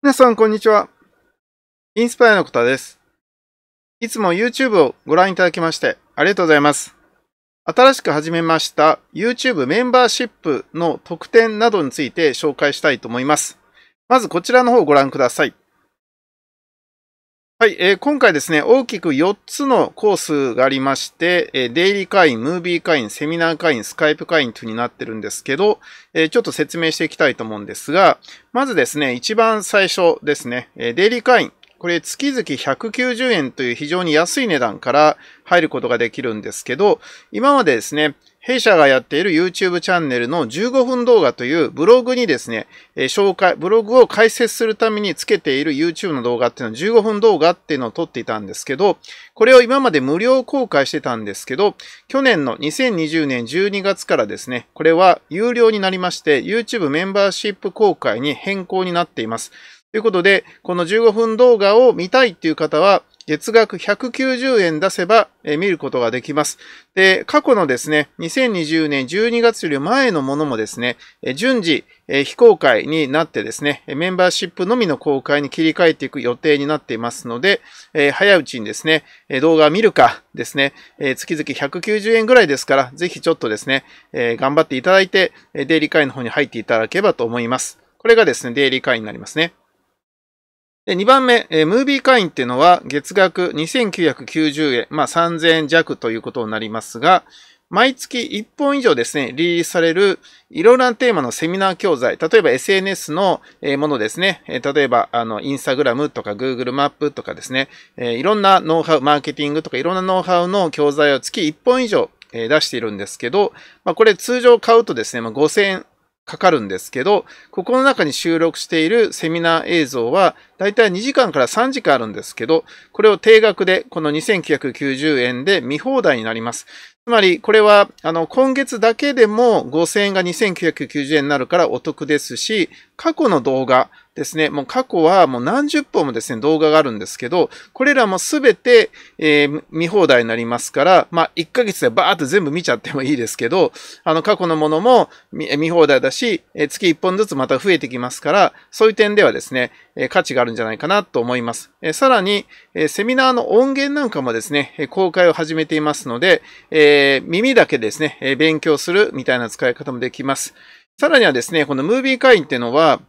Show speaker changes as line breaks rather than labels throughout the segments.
皆さん、こんにちは。インスパイアのこたです。いつも YouTube をご覧いただきまして、ありがとうございます。新しく始めました YouTube メンバーシップの特典などについて紹介したいと思います。まずこちらの方をご覧ください。はい、えー、今回ですね、大きく4つのコースがありまして、えー、デイリー会員、ムービー会員、セミナー会員、スカイプ会員というになってるんですけど、えー、ちょっと説明していきたいと思うんですが、まずですね、一番最初ですね、えデイリー会員。これ月々190円という非常に安い値段から入ることができるんですけど、今までですね、弊社がやっている YouTube チャンネルの15分動画というブログにですね、紹介、ブログを解説するためにつけている YouTube の動画っていうのは15分動画っていうのを撮っていたんですけど、これを今まで無料公開してたんですけど、去年の2020年12月からですね、これは有料になりまして、YouTube メンバーシップ公開に変更になっています。ということで、この15分動画を見たいっていう方は、月額190円出せば、見ることができます。で、過去のですね、2020年12月より前のものもですね、順次、非公開になってですね、メンバーシップのみの公開に切り替えていく予定になっていますので、早いうちにですね、動画を見るかですね、月々190円ぐらいですから、ぜひちょっとですね、頑張っていただいて、デイリー会の方に入っていただければと思います。これがですね、デイリー会になりますね。2番目、えー、ムービー会員っていうのは月額2990円、まあ3000円弱ということになりますが、毎月1本以上ですね、リリースされるいろいろなテーマのセミナー教材、例えば SNS のものですね、例えばあの、インスタグラムとか Google マップとかですね、いろんなノウハウ、マーケティングとかいろんなノウハウの教材を月1本以上出しているんですけど、まあ、これ通常買うとですね、まあ、5000円かかるんですけど、ここの中に収録しているセミナー映像は、だいたい2時間から3時間あるんですけど、これを定額で、この2990円で見放題になります。つまり、これは、あの、今月だけでも5000円が2990円になるからお得ですし、過去の動画ですね、もう過去はもう何十本もですね、動画があるんですけど、これらもすべて、えー、見放題になりますから、まあ、1ヶ月でバーっと全部見ちゃってもいいですけど、あの、過去のものも見放題だし、月1本ずつまた増えてきますから、そういう点ではですね、価値があるんじゃないかなと思います。さらに、セミナーの音源なんかもですね、公開を始めていますので、え耳だけですね、勉強するみたいな使い方もできます。さらにはですね、このムービー会員っていうのは、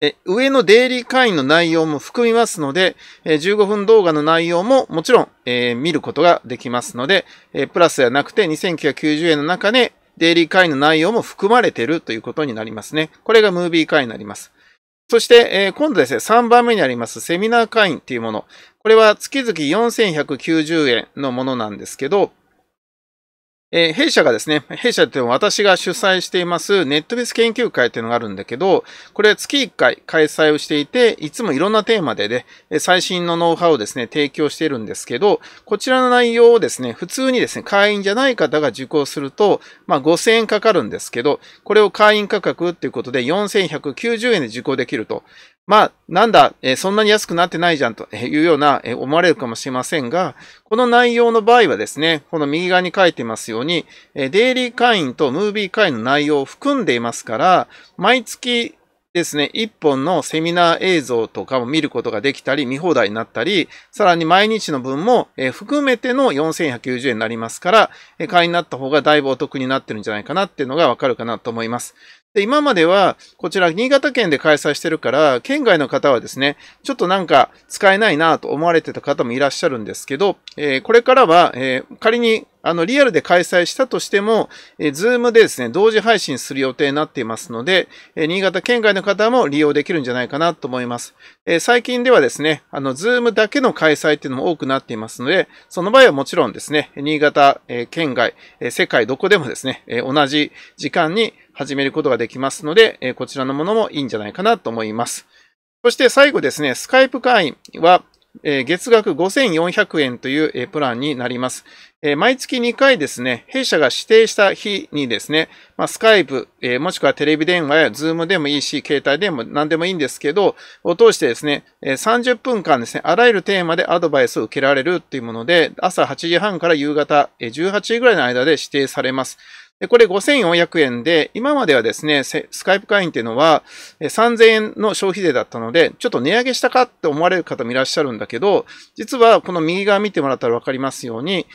え上のデイリー会員の内容も含みますので、え15分動画の内容ももちろん、え見ることができますので、えプラスではなくて2990円の中で、デイリー会員の内容も含まれているということになりますね。これがムービー会員になります。そして、えー、今度ですね、3番目にありますセミナー会員っていうもの。これは月々4190円のものなんですけど、えー、弊社がですね、弊社っていうのは私が主催していますネットベース研究会っていうのがあるんだけど、これ月1回開催をしていて、いつもいろんなテーマでね、最新のノウハウをですね、提供しているんですけど、こちらの内容をですね、普通にですね、会員じゃない方が受講すると、まあ5000円かかるんですけど、これを会員価格っていうことで4190円で受講できると。まあ、なんだ、えそんなに安くなってないじゃんというような、え思われるかもしれませんが、この内容の場合はですね、この右側に書いてますように、えデイリー会員とムービー会員の内容を含んでいますから、毎月ですね、一本のセミナー映像とかも見ることができたり、見放題になったり、さらに毎日の分も、含めての4190円になりますから、会員になった方がだいぶお得になってるんじゃないかなっていうのがわかるかなと思います。で、今までは、こちら、新潟県で開催してるから、県外の方はですね、ちょっとなんか使えないなと思われてた方もいらっしゃるんですけど、えー、これからは、えー、仮にあの、リアルで開催したとしても、えー、ズームでですね、同時配信する予定になっていますので、えー、新潟県外の方も利用できるんじゃないかなと思います。えー、最近ではですね、あの、ズームだけの開催っていうのも多くなっていますので、その場合はもちろんですね、新潟、え県外、え世界どこでもですね、え同じ時間に始めることができますので、えこちらのものもいいんじゃないかなと思います。そして最後ですね、スカイプ会員は、月額5400円というプランになります。えー、毎月2回ですね、弊社が指定した日にですね、まあ、スカイプ、えー、もしくはテレビ電話やズームでもいいし、携帯でも何でもいいんですけど、を通してですね、えー、30分間ですね、あらゆるテーマでアドバイスを受けられるっていうもので、朝8時半から夕方、えー、18時ぐらいの間で指定されます。で、これ5400円で、今まではですね、スカイプ会員っていうのは3000円の消費税だったので、ちょっと値上げしたかって思われる方もいらっしゃるんだけど、実はこの右側見てもらったらわかりますように、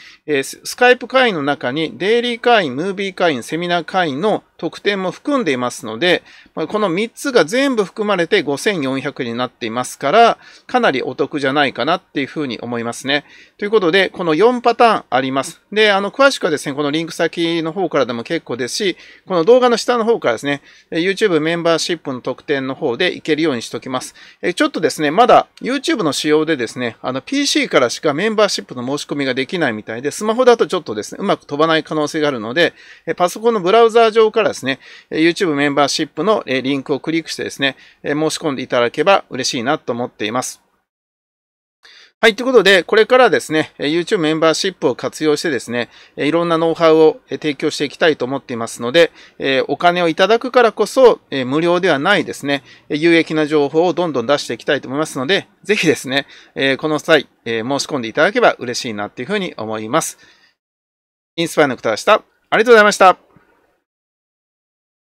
スカイプ会員の中にデイリー会員、ムービー会員、セミナー会員の特典も含んでいますので、この3つが全部含まれて5400になっていますから、かなりお得じゃないかなっていうふうに思いますね。ということで、この4パターンあります。で、あの、詳しくはですね、このリンク先の方からでも結構ですし、この動画の下の方からですね、YouTube メンバーシップの特典の方でいけるようにしときます。ちょっとですね、まだ YouTube の仕様でですね、あの、PC からしかメンバーシップの申し込みができないみたいで、スマホだとちょっとですね、うまく飛ばない可能性があるので、パソコンのブラウザー上からからですね、YouTube メンバーシップのリンクをクリックしてですね、申し込んでいただけば嬉しいなと思っています。はい。ということで、これからですね、YouTube メンバーシップを活用してですね、いろんなノウハウを提供していきたいと思っていますので、お金をいただくからこそ、無料ではないですね、有益な情報をどんどん出していきたいと思いますので、ぜひですね、この際、申し込んでいただけば嬉しいなっていうふうに思います。インスパイの方でした。ありがとうございました。